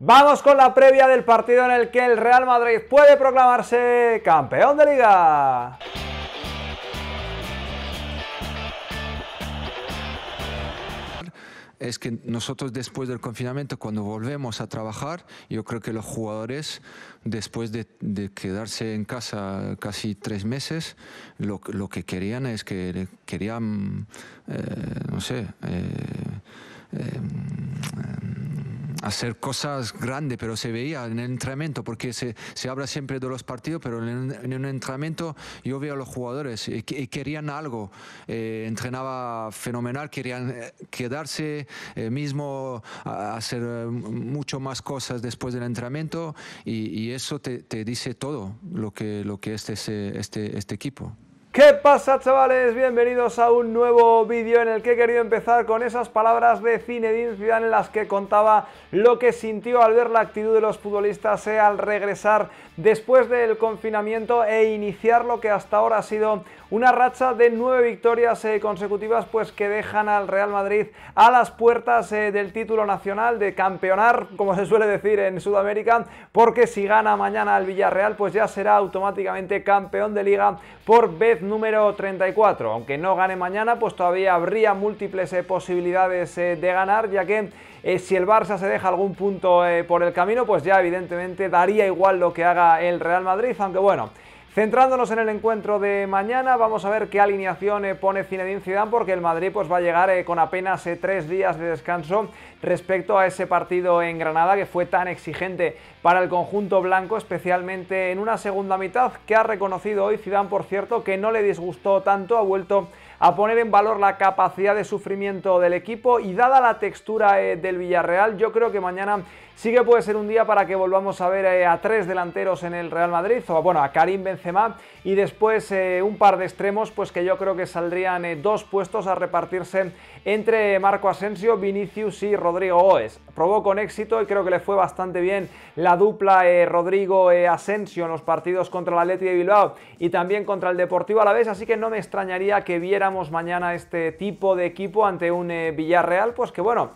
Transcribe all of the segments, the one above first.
Vamos con la previa del partido en el que el Real Madrid puede proclamarse campeón de liga. Es que nosotros después del confinamiento, cuando volvemos a trabajar, yo creo que los jugadores, después de, quedarse en casa casi tres meses, lo, que querían es que querían, eh, no sé, eh, eh, hacer cosas grandes, pero se veía en el entrenamiento, porque se, habla siempre de los partidos, pero en, un entrenamiento yo veo a los jugadores y, querían algo. Eh, entrenaba fenomenal, querían eh, quedarse eh, mismo, hacer mucho más cosas después del entrenamiento y, eso te, dice todo lo que, lo que es este, este, este equipo. ¿Qué pasa chavales? Bienvenidos a un nuevo vídeo en el que he querido empezar con esas palabras de Zinedine Zidane en las que contaba lo que sintió al ver la actitud de los futbolistas eh, al regresar después del confinamiento e iniciar lo que hasta ahora ha sido una racha de nueve victorias eh, consecutivas pues que dejan al Real Madrid a las puertas eh, del título nacional, de campeonar, como se suele decir en Sudamérica, porque si gana mañana el Villarreal pues ya será automáticamente campeón de liga por vez número 34. Aunque no gane mañana pues todavía habría múltiples eh, posibilidades de ganar, ya que si el Barça se deja algún punto por el camino pues ya evidentemente daría igual lo que haga el Real Madrid, aunque bueno... Centrándonos en el encuentro de mañana, vamos a ver qué alineación eh, pone Zinedine Zidane porque el Madrid pues, va a llegar eh, con apenas eh, tres días de descanso respecto a ese partido en Granada que fue tan exigente para el conjunto blanco, especialmente en una segunda mitad que ha reconocido hoy Zidane, por cierto, que no le disgustó tanto, ha vuelto a poner en valor la capacidad de sufrimiento del equipo y dada la textura eh, del Villarreal, yo creo que mañana sí que puede ser un día para que volvamos a ver eh, a tres delanteros en el Real Madrid, o bueno, a Karim Benzema y después eh, un par de extremos, pues que yo creo que saldrían dos puestos a repartirse entre Marco Asensio, Vinicius y Rodrigo Oes probó con éxito y creo que le fue bastante bien la dupla eh, Rodrigo eh, Asensio en los partidos contra el Atleti de Bilbao y también contra el Deportivo a la vez así que no me extrañaría que viéramos mañana este tipo de equipo ante un eh, Villarreal, pues que bueno,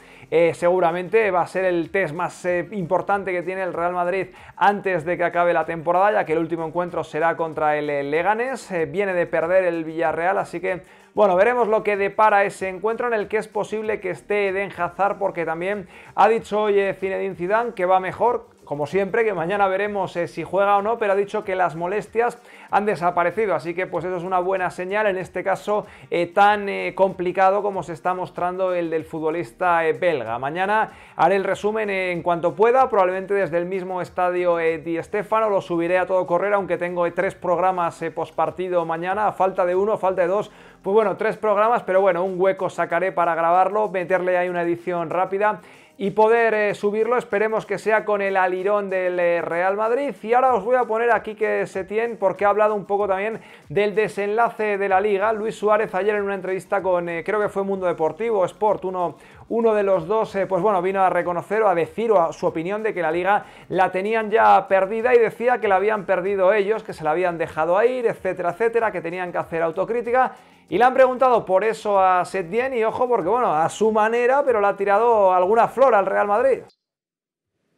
seguramente va a ser el test más importante que tiene el Real Madrid antes de que acabe la temporada, ya que el último encuentro será contra el Leganés, viene de perder el Villarreal, así que bueno, veremos lo que depara ese encuentro en el que es posible que esté Eden Hazard porque también ha ha dicho hoy eh, Zinedine Zidane que va mejor, como siempre, que mañana veremos eh, si juega o no, pero ha dicho que las molestias han desaparecido, así que pues eso es una buena señal en este caso eh, tan complicado como se está mostrando el del futbolista belga. Mañana haré el resumen en cuanto pueda, probablemente desde el mismo estadio Di Stefano, lo subiré a todo correr, aunque tengo tres programas postpartido mañana, falta de uno, falta de dos, pues bueno, tres programas, pero bueno, un hueco sacaré para grabarlo, meterle ahí una edición rápida y poder eh, subirlo. Esperemos que sea con el alirón del eh, Real Madrid. Y ahora os voy a poner aquí que Setién, porque ha hablado un poco también del desenlace de la liga. Luis Suárez ayer en una entrevista con, eh, creo que fue Mundo Deportivo, Sport, uno, uno de los dos, eh, pues bueno, vino a reconocer o a decir a su opinión de que la liga la tenían ya perdida y decía que la habían perdido ellos, que se la habían dejado ir, etcétera, etcétera, que tenían que hacer autocrítica. Y le han preguntado por eso a Setien y ojo, porque bueno, a su manera, pero le ha tirado alguna flor al Real Madrid.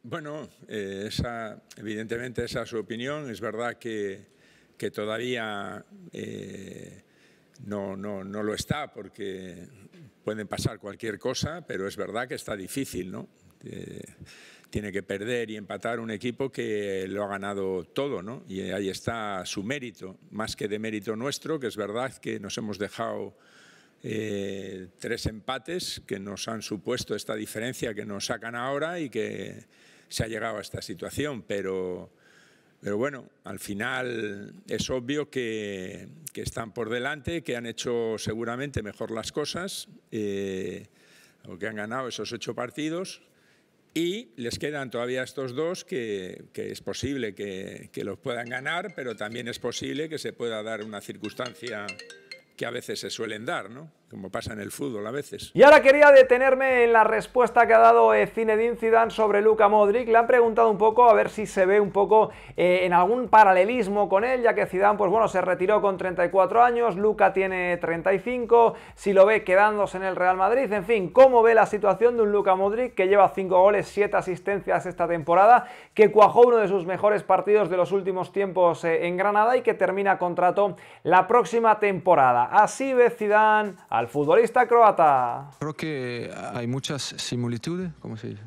Bueno, eh, esa, evidentemente esa es su opinión. Es verdad que, que todavía eh, no, no, no, lo está porque pueden pasar cualquier cosa, pero es verdad que está difícil, ¿no? Eh, tiene que perder y empatar un equipo que lo ha ganado todo, ¿no? Y ahí está su mérito, más que de mérito nuestro, que es verdad que nos hemos dejado eh, tres empates que nos han supuesto esta diferencia que nos sacan ahora y que se ha llegado a esta situación, pero pero bueno, al final es obvio que, están por delante, que han hecho seguramente mejor las cosas, eh, que han ganado esos ocho partidos, y les quedan todavía estos dos que, es posible que, que, los puedan ganar, pero también es posible que se pueda dar una circunstancia que a veces se suelen dar, ¿no? como pasa en el fútbol a veces. Y ahora quería detenerme en la respuesta que ha dado eh, Zinedine Zidane sobre Luka Modric. Le han preguntado un poco a ver si se ve un poco eh, en algún paralelismo con él, ya que Zidane, pues bueno, se retiró con 34 años, Luka tiene 35, si lo ve quedándose en el Real Madrid, en fin, cómo ve la situación de un Luka Modric que lleva 5 goles, 7 asistencias esta temporada, que cuajó uno de sus mejores partidos de los últimos tiempos eh, en Granada y que termina contrato la próxima temporada. Así ve Zidane al futbolista croata. Creo que hay muchas similitudes, ¿cómo se dice?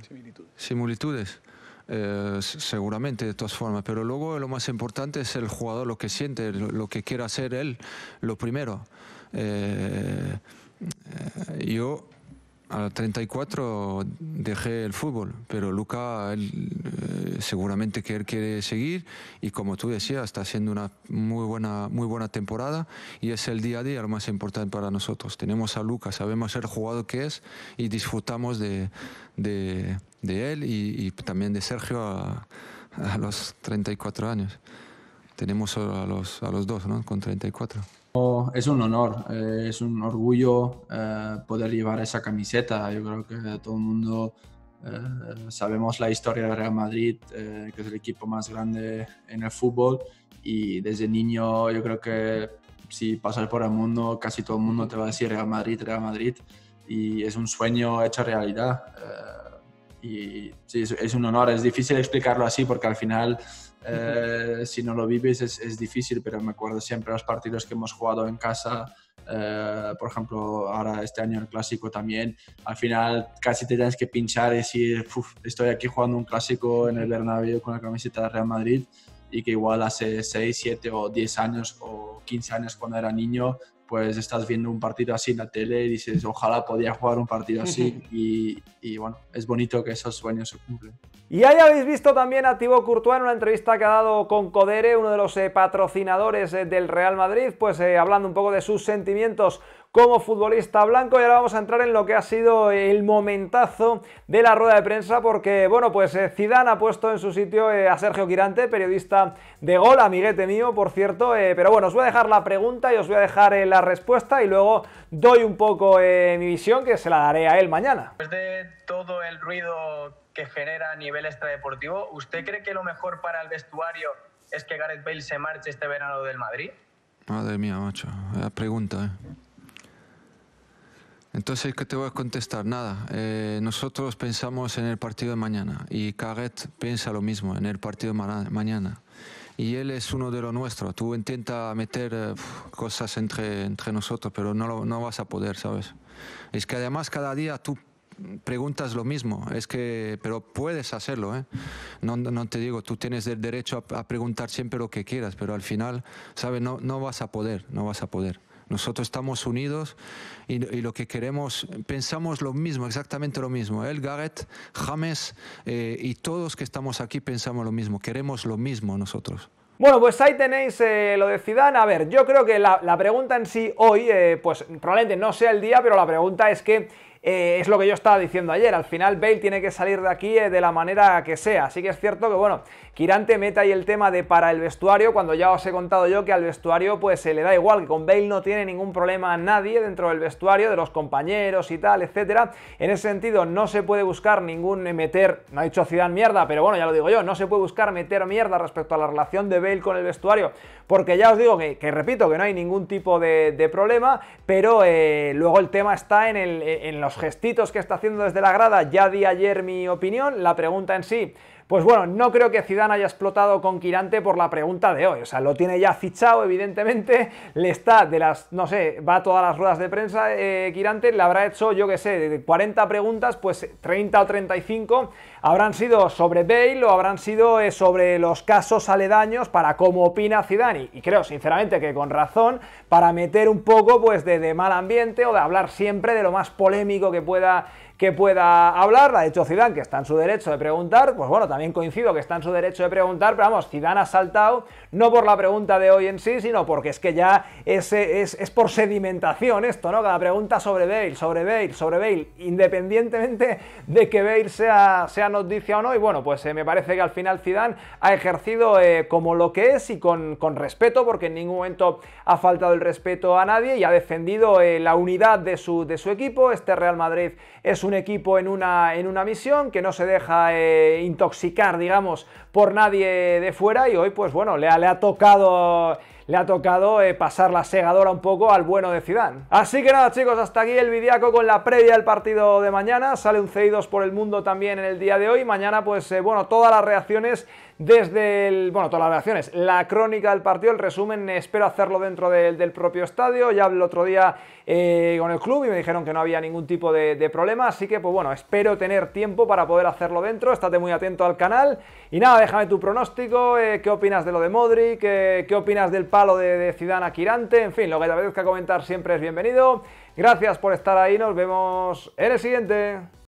Similitudes. Eh, seguramente de todas formas, pero luego lo más importante es el jugador, lo que siente, lo, que quiere hacer él, lo primero. Eh, eh, yo a 34 dejé el fútbol, pero Luca eh, seguramente que él quiere seguir y como tú decías, está haciendo una muy buena, muy buena temporada y es el día a día lo más importante para nosotros. Tenemos a Luca, sabemos el jugador que es y disfrutamos de, él y, también de Sergio a, los 34 años. Tenemos a los, a los dos, ¿no? Con 34 es un honor, eh, es un orgullo eh, poder llevar esa camiseta. Yo creo que todo el mundo eh, sabemos la historia de Real Madrid, que es el equipo más grande en el fútbol y desde niño yo creo que si pasas por el mundo, casi todo el mundo te va a decir Real Madrid, Real Madrid y es un sueño hecho realidad y sí, es, un honor. Es difícil explicarlo así porque al final, eh, si no lo vives, es, difícil, pero me acuerdo siempre los partidos que hemos jugado en casa. Eh, por ejemplo, ahora este año el clásico también, al final casi te tienes que pinchar y decir, estoy aquí jugando un clásico en el Bernabéu con la camiseta de Real Madrid y que igual hace 6, 7 o 10 años o 15 años cuando era niño pues estás viendo un partido así en la tele y dices, ojalá podía jugar un partido así. y, bueno, es bonito que esos sueños se cumplen. Y ahí habéis visto también a Thibaut Courtois en una entrevista que ha dado con Codere, uno de los eh, patrocinadores eh, del Real Madrid, pues eh, hablando un poco de sus sentimientos como futbolista blanco y ahora vamos a entrar en lo que ha sido el momentazo de la rueda de prensa porque bueno pues Zidane ha puesto en su sitio a Sergio Quirante periodista de gol amiguete mío por cierto pero bueno os voy a dejar la pregunta y os voy a dejar la respuesta y luego doy un poco eh, mi visión que se la daré a él mañana. Después de todo el ruido que genera a nivel extradeportivo, ¿usted cree que lo mejor para el vestuario es que Gareth Bale se marche este verano del Madrid? Madre mía, macho, la pregunta, ¿eh? Entonces, ¿qué te voy a contestar? Nada. Eh, nosotros pensamos en el partido de mañana y Caret piensa lo mismo, en el partido de mañana. Y él es uno de los nuestros. Tú intenta meter eh, cosas entre, entre nosotros, pero no, no vas a poder, ¿sabes? Es que además cada día tú preguntas lo mismo, es que, pero puedes hacerlo, ¿eh? no, no, te digo, tú tienes el derecho a, preguntar siempre lo que quieras, pero al final, ¿sabes? No, no vas a poder, no vas a poder. Nosotros estamos unidos y, lo que queremos, pensamos lo mismo, exactamente lo mismo. El Gareth, James eh, y todos que estamos aquí pensamos lo mismo, queremos lo mismo nosotros. Bueno, pues ahí tenéis eh, lo de Zidane. A ver, yo creo que la, pregunta en sí hoy, eh, pues probablemente no sea el día, pero la pregunta es que eh, es lo que yo estaba diciendo ayer. Al final Bale tiene que salir de aquí eh, de la manera que sea. Así que es cierto que, bueno, Kirante meta mete ahí el tema de para el vestuario, cuando ya os he contado yo que al vestuario pues se le da igual, que con Bale no tiene ningún problema nadie dentro del vestuario, de los compañeros y tal, etcétera. En ese sentido no se puede buscar ningún eh, meter, no ha dicho Ciudad mierda, pero bueno, ya lo digo yo, no se puede buscar meter mierda respecto a la relación de Bale con el vestuario, porque ya os digo que, repito, que no hay ningún tipo de, problema, pero luego el tema está en, en los gestitos que está haciendo desde la grada, ya di ayer mi opinión, la pregunta en sí, pues bueno, no creo que Zidane haya explotado con Quirante por la pregunta de hoy. O sea, lo tiene ya fichado, evidentemente. Le está de las, no sé, va a todas las ruedas de prensa eh, Quirante. Le habrá hecho, yo que sé, de 40 preguntas, pues 30 o 35 ¿Habrán sido sobre Bale o habrán sido eh, sobre los casos aledaños para cómo opina Zidane? Y creo sinceramente que con razón, para meter un poco pues de, mal ambiente o de hablar siempre de lo más polémico que pueda que pueda hablar, ha hecho Zidane, que está en su derecho de preguntar, pues bueno, también coincido que está en su derecho de preguntar, pero vamos, Zidane ha saltado, no por la pregunta de hoy en sí, sino porque es que ya es, es, por sedimentación esto, ¿no? Cada pregunta sobre Bale, sobre Bale, sobre Bale, independientemente de que Bale sea, sea dice o no. Y bueno, pues eh, me parece que al final Zidane ha ejercido eh, como lo que es y con, respeto, porque en ningún momento ha faltado el respeto a nadie y ha defendido eh, la unidad de su, de su equipo. Este Real Madrid es un equipo en una, en una misión que no se deja intoxicar, digamos, por nadie de fuera y hoy, pues bueno, le le ha tocado le ha tocado eh, pasar la segadora un poco al bueno de Zidane. Así que nada chicos, hasta aquí el vidiaco con la previa del partido de mañana. Sale un C2 por el mundo también en el día de hoy. Mañana pues eh, bueno, todas las reacciones desde el, bueno, todas las relaciones, la crónica del partido, el resumen, espero hacerlo dentro del, propio estadio, ya hablé el otro día eh, con el club y me dijeron que no había ningún tipo de, problema, así que pues bueno, espero tener tiempo para poder hacerlo dentro, estate muy atento al canal y nada, déjame tu pronóstico, eh, qué opinas de lo de Modric, qué opinas del palo de, de Zidane a Quirante, en fin, lo que te apetezca comentar siempre es bienvenido. Gracias por estar ahí, nos vemos en el siguiente.